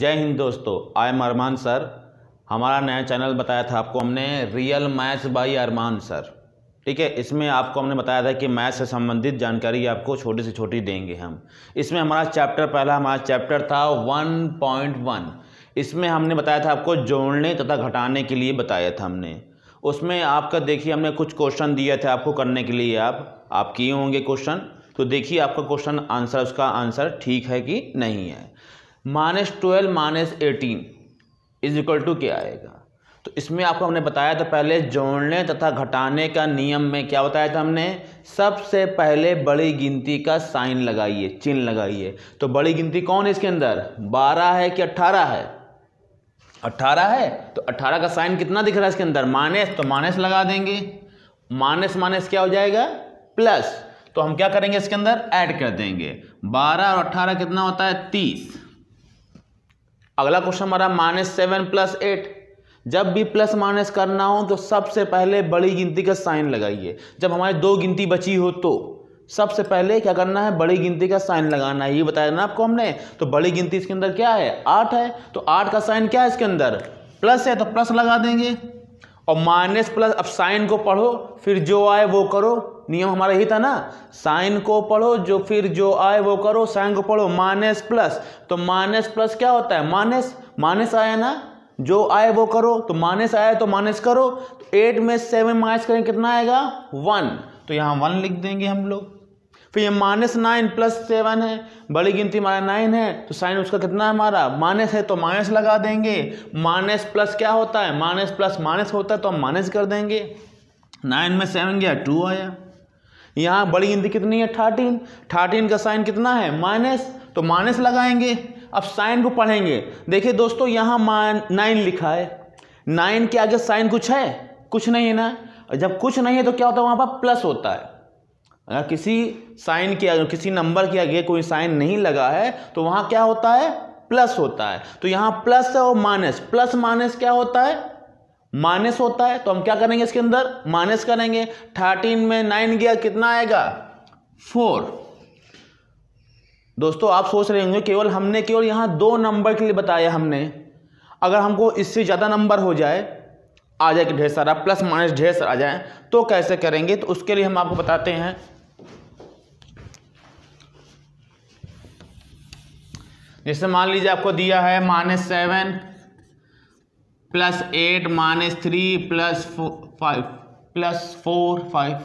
जय हिंद दोस्तों I am Armaan sir हमारा नया चैनल बताया था आपको हमने real maths by Arman sir ठीक है इसमें आपको हमने बताया था कि मैथ से संबंधित जानकारी आपको छोटी से छोटी देंगे हम इसमें हमारा चैप्टर पहला हमारा चैप्टर था 1.1 इसमें हमने बताया था आपको जोड़ने तथा घटाने के लिए बताया था हमने उसमें आपका देखिए हमने कुछ क्वेश्चन दिए थे आपको करने के लिए आप आप किए होंगे क्वेश्चन तो देखिए आपका क्वेश्चन आंसर उसका आंसर ठीक है कि नहीं है minus twelve minus eighteen is equal to क्या आएगा तो इसमें आपको हमने बताया था पहले जोड़ने तथा घटाने का नियम में क्या बताया था हमने सबसे पहले बड़ी गिनती का साइन लगाइए चिन्ह लगाइए तो बड़ी गिनती कौन है इसके अंदर बारह है कि अट्ठारह है अट्ठारह है तो अट्ठारह का साइन कितना दिख रहा है इसके अंदर माइनस तो माइनस लगा देंगे माइनस माइनस क्या हो जाएगा प्लस तो हम क्या करेंगे इसके अंदर ऐड कर देंगे बारह और अट्ठारह कितना होता है तीस अगला क्वेश्चन हमारा माइनस सेवन प्लस एट जब भी प्लस माइनस करना हो तो सबसे पहले बड़ी गिनती का साइन लगाइए जब हमारी दो गिनती बची हो तो सबसे पहले क्या करना है बड़ी गिनती का साइन लगाना है ये बताया ना आपको हमने तो बड़ी गिनती इसके अंदर क्या है आठ है तो आठ का साइन क्या है इसके अंदर प्लस है तो प्लस लगा देंगे और माइनस प्लस अब साइन को पढ़ो फिर जो आए वो करो नियम हमारा यही था ना साइन को पढ़ो जो फिर जो आए वो करो साइन को पढ़ो माइनस प्लस तो माइनस प्लस क्या होता है माइनस माइनस आया ना जो आए वो करो तो माइनस आया तो माइनस करो तो एट में सेवन माइनस करें कितना आएगा वन तो यहाँ वन लिख देंगे हम लोग फिर ये माइनस नाइन प्लस सेवन है बड़ी गिनती हमारा नाइन है तो साइन उसका कितना है हमारा माइनस है तो माइनस लगा देंगे माइनस प्लस क्या होता है माइनस प्लस माइनस होता है तो हम माइनस कर देंगे नाइन में सेवन गया टू आया यहाँ बड़ी गिनती कितनी है थर्टीन थर्टीन का साइन कितना है माइनस तो माइनस लगाएंगे अब साइन को पढ़ेंगे देखिए दोस्तों यहाँ मान नाइन लिखा है नाइन के आगे साइन कुछ है कुछ नहीं है ना जब कुछ नहीं है तो क्या होता है वहाँ पर प्लस होता है अगर किसी साइन के आगे किसी नंबर के आगे कोई साइन नहीं लगा है तो वहाँ क्या होता है प्लस होता है तो यहाँ प्लस है और माइनस प्लस माइनस क्या होता है माइनस होता है तो हम क्या करेंगे इसके अंदर माइनस करेंगे थर्टीन में नाइन गया कितना आएगा फोर दोस्तों आप सोच रहे होंगे केवल हमने केवल यहां दो नंबर के लिए बताया हमने अगर हमको इससे ज़्यादा नंबर हो जाए आ जाए कि ढेर सारा प्लस माइनस ढेर सारा आ जाए तो कैसे करेंगे तो उसके लिए हम आपको बताते हैं जैसे मान लीजिए आपको दिया है minus seven plus eight minus three plus five plus four five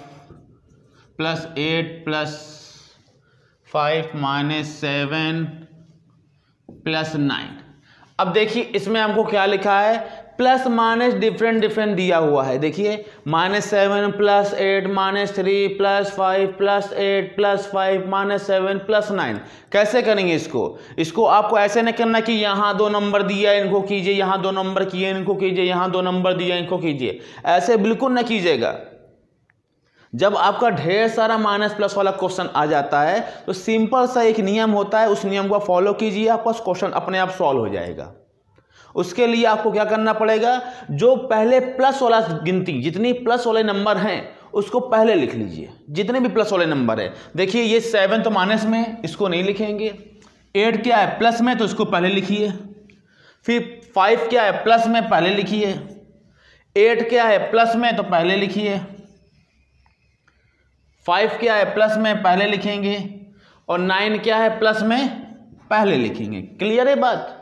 plus eight plus five minus seven plus nine अब देखिए इसमें हमको क्या लिखा है प्लस माइनस डिफरेंट डिफरेंट दिया हुआ है देखिए minus seven plus eight minus three plus five plus eight plus five minus seven plus nine कैसे करेंगे इसको इसको आपको ऐसे नहीं करना कि यहाँ दो नंबर दिया इनको कीजिए यहाँ दो नंबर किए इनको कीजिए यहाँ दो नंबर दिया इनको कीजिए ऐसे बिल्कुल ना कीजिएगा जब आपका ढेर सारा माइनस प्लस वाला क्वेश्चन आ जाता है तो सिंपल सा एक नियम होता है उस नियम को फॉलो कीजिए आपका क्वेश्चन अपने आप सॉल्व हो जाएगा उसके लिए आपको क्या करना पड़ेगा जो पहले प्लस वाला गिनती जितनी प्लस वाले नंबर हैं उसको पहले लिख लीजिए जितने भी प्लस वाले नंबर है देखिए ये सेवन तो माइनस में इसको नहीं लिखेंगे एट क्या है प्लस में तो इसको पहले लिखिए फिर फाइव क्या है प्लस में पहले लिखिए एट क्या है प्लस में तो पहले लिखिए फाइव क्या है प्लस में पहले लिखेंगे और नाइन क्या है प्लस में पहले लिखेंगे क्लियर है बात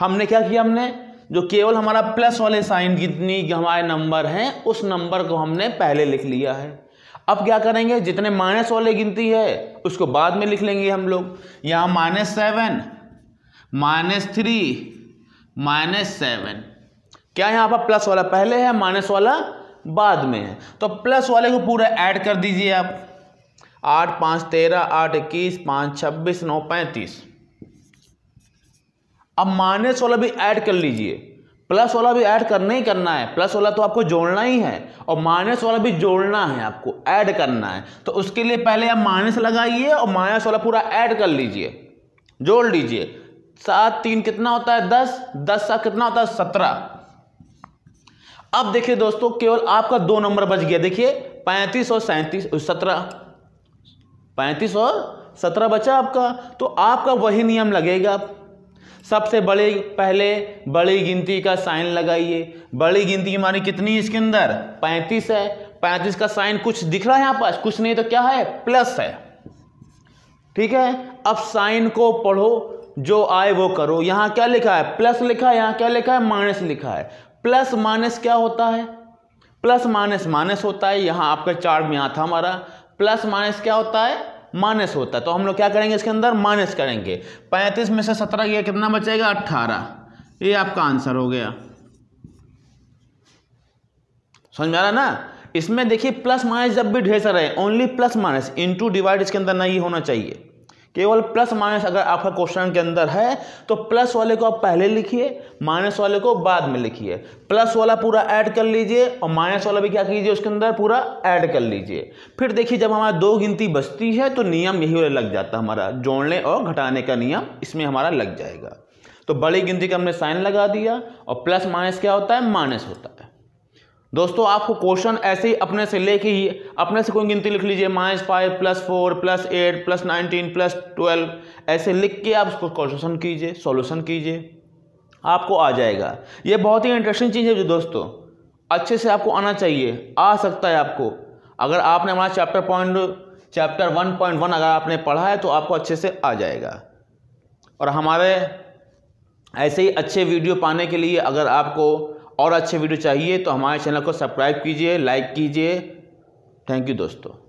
हमने क्या किया हमने जो केवल हमारा प्लस वाले साइन जितनी हमारे नंबर हैं उस नंबर को हमने पहले लिख लिया है अब क्या करेंगे जितने माइनस वाले गिनती है उसको बाद में लिख लेंगे हम लोग यहाँ minus seven minus three minus seven क्या यहाँ पर प्लस वाला पहले है माइनस वाला बाद में है तो प्लस वाले को पूरा ऐड कर दीजिए आप आठ पाँच तेरह आठ इक्कीस पाँच छब्बीस नौ पैंतीस अब माइनस वाला भी ऐड कर लीजिए प्लस वाला भी ऐड करना ही करना है प्लस वाला तो आपको जोड़ना ही है और माइनस वाला भी जोड़ना है आपको ऐड करना है तो उसके लिए पहले आप माइनस लगाइए और माइनस वाला पूरा ऐड कर लीजिए जोड़ लीजिए सात तीन कितना होता है दस दस सात कितना होता है सत्रह अब देखिए दोस्तों केवल आपका दो नंबर बच गया देखिए पैंतीस और सैंतीस सत्रह पैंतीस और सत्रह बचा आपका तो आपका वही नियम लगेगा सबसे बड़े पहले बड़ी गिनती का साइन लगाइए बड़ी गिनती हमारी कितनी है इसके अंदर पैंतीस है पैंतीस का साइन कुछ दिख रहा है यहाँ पास कुछ नहीं तो क्या है प्लस है ठीक है अब साइन को पढ़ो जो आए वो करो यहाँ क्या लिखा है प्लस लिखा है यहाँ क्या लिखा है माइनस लिखा है प्लस माइनस क्या होता है प्लस माइनस माइनस होता है यहाँ आपका चार्ट में यहाँ था हमारा प्लस माइनस क्या होता है माइनस होता है तो हम लोग क्या करेंगे इसके अंदर माइनस करेंगे पैंतीस में से सत्रह ये कितना बचेगा अट्ठारह ये आपका आंसर हो गया समझ में आ रहा ना इसमें देखिए प्लस माइनस जब भी ढेर सारे only plus minus into divide इसके अंदर नहीं होना चाहिए केवल प्लस माइनस अगर आपका क्वेश्चन के अंदर है तो प्लस वाले को आप पहले लिखिए माइनस वाले को बाद में लिखिए प्लस वाला पूरा ऐड कर लीजिए और माइनस वाला भी क्या कीजिए उसके अंदर पूरा ऐड कर लीजिए फिर देखिए जब हमारा दो गिनती बचती है तो नियम यही वाला लग जाता है हमारा जोड़ने और घटाने का नियम इसमें हमारा लग जाएगा तो बड़ी गिनती का हमने साइन लगा दिया और प्लस माइनस क्या होता है माइनस होता है दोस्तों आपको क्वेश्चन ऐसे ही अपने से लेके ही अपने से कोई गिनती लिख लीजिए minus five plus four plus eight plus nineteen plus twelve ऐसे लिख के आप उसको क्वेश्चन कीजिए सॉल्यूशन कीजिए आपको आ जाएगा ये बहुत ही इंटरेस्टिंग चीज़ है जो दोस्तों अच्छे से आपको आना चाहिए आ सकता है आपको अगर आपने हमारा chapter point chapter one point one अगर आपने पढ़ा है तो आपको अच्छे से आ जाएगा और हमारे ऐसे ही अच्छे वीडियो पाने के लिए अगर आपको और अच्छे वीडियो चाहिए तो हमारे चैनल को सब्सक्राइब कीजिए लाइक कीजिए थैंक यू दोस्तों